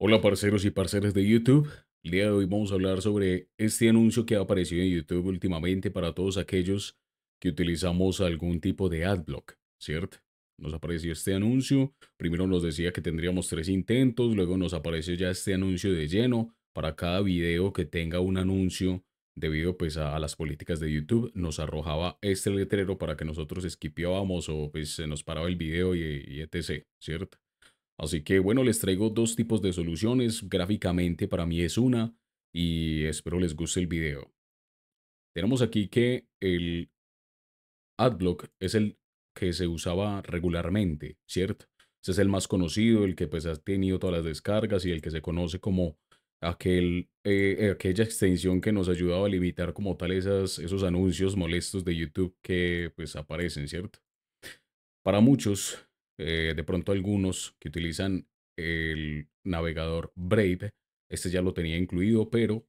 Hola parceros y parceras de YouTube. El día de hoy vamos a hablar sobre este anuncio que ha aparecido en YouTube últimamente para todos aquellos que utilizamos algún tipo de adblock, ¿cierto? Nos apareció este anuncio, primero nos decía que tendríamos tres intentos, luego nos apareció ya este anuncio de lleno para cada video que tenga un anuncio debido pues a, las políticas de YouTube, nos arrojaba este letrero para que nosotros esquipiábamos o pues se nos paraba el video y, y etc, ¿cierto? Así que bueno, les traigo dos tipos de soluciones, gráficamente para mí es una y espero les guste el video. Tenemos aquí que el Adblock es el que se usaba regularmente, ¿cierto? Ese es el más conocido, el que pues ha tenido todas las descargas y el que se conoce como aquel, eh, eh, aquella extensión que nos ayudaba a limitar como tal esos anuncios molestos de YouTube que pues aparecen, ¿cierto? Para muchos eh, de pronto algunos que utilizan el navegador Brave, este ya lo tenía incluido, pero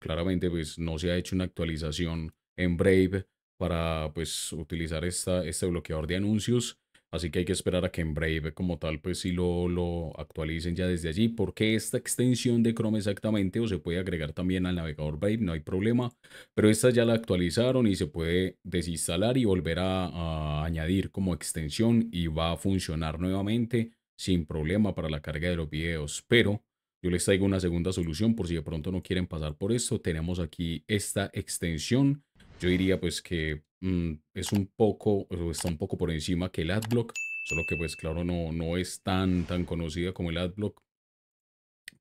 claramente pues no se ha hecho una actualización en Brave para pues utilizar esta, este bloqueador de anuncios Así que hay que esperar a que en Brave como tal pues si lo, lo actualicen ya desde allí. Porque esta extensión de Chrome exactamente o se puede agregar también al navegador Brave, no hay problema. Pero esta ya la actualizaron y se puede desinstalar y volver a, a añadir como extensión y va a funcionar nuevamente sin problema para la carga de los videos. Pero yo les traigo una segunda solución por si de pronto no quieren pasar por esto. Tenemos aquí esta extensión. Yo diría pues que Mm, es un poco, está un poco por encima que el Adblock, solo que pues claro no, no es tan, tan conocida como el Adblock,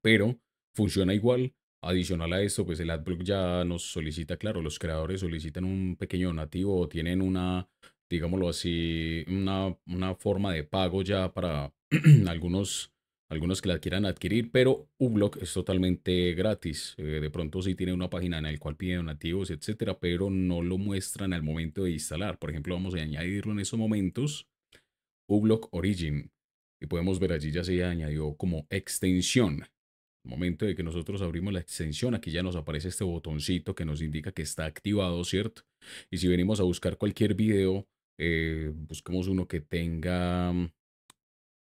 pero funciona igual. Adicional a eso pues el Adblock ya nos solicita, claro, los creadores solicitan un pequeño nativo o tienen una, digámoslo así, una, una forma de pago ya para algunos algunos que la quieran adquirir, pero uBlock es totalmente gratis. Eh, de pronto sí tiene una página en el cual pide donativos, etcétera, pero no lo muestran al momento de instalar. Por ejemplo, vamos a añadirlo en esos momentos, uBlock Origin. Y podemos ver allí ya se añadió como extensión. momento de que nosotros abrimos la extensión, aquí ya nos aparece este botoncito que nos indica que está activado, ¿cierto? Y si venimos a buscar cualquier video, eh, busquemos uno que tenga,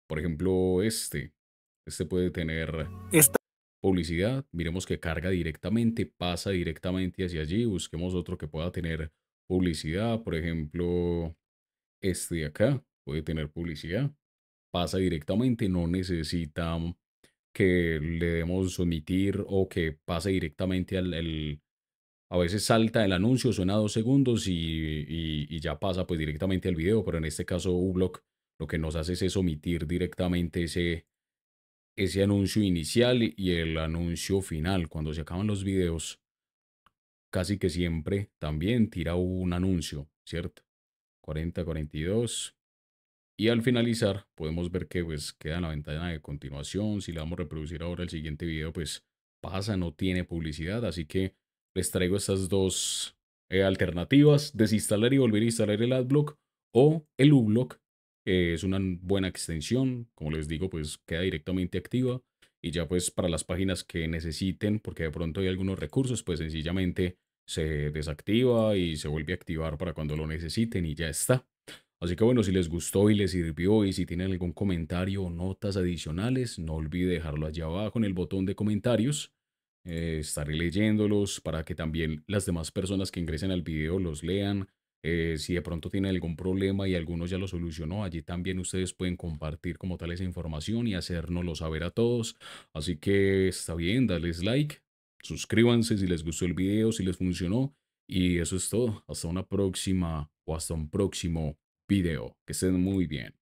por ejemplo, este este puede tener Esta. publicidad. Miremos que carga directamente, pasa directamente hacia allí. Busquemos otro que pueda tener publicidad. Por ejemplo, este de acá puede tener publicidad. Pasa directamente, no necesita que le demos omitir o que pase directamente al... a veces salta el anuncio, suena dos segundos y, ya pasa pues directamente al video, pero en este caso uBlock lo que nos hace es omitir directamente ese, ese anuncio inicial y el anuncio final. Cuando se acaban los videos, casi que siempre también tira un anuncio, ¿cierto? 40, 42. Y al finalizar podemos ver que pues queda en la ventana de continuación. Si le vamos a reproducir ahora el siguiente video, pues pasa, no tiene publicidad. Así que les traigo estas dos eh, alternativas, desinstalar y volver a instalar el adblock o el ublock es una buena extensión, como les digo, pues queda directamente activa y ya pues para las páginas que necesiten, porque de pronto hay algunos recursos, pues sencillamente se desactiva y se vuelve a activar para cuando lo necesiten y ya está. Así que bueno, si les gustó y les sirvió y si tienen algún comentario o notas adicionales, no olvide dejarlo allá abajo en el botón de comentarios. Eh, estaré leyéndolos para que también las demás personas que ingresen al video los lean eh, si de pronto tiene algún problema y alguno ya lo solucionó, allí también ustedes pueden compartir como tal esa información y hacérnoslo saber a todos. Así que está bien, darles like, suscríbanse si les gustó el video, si les funcionó. Y eso es todo. Hasta una próxima o hasta un próximo video. Que estén muy bien.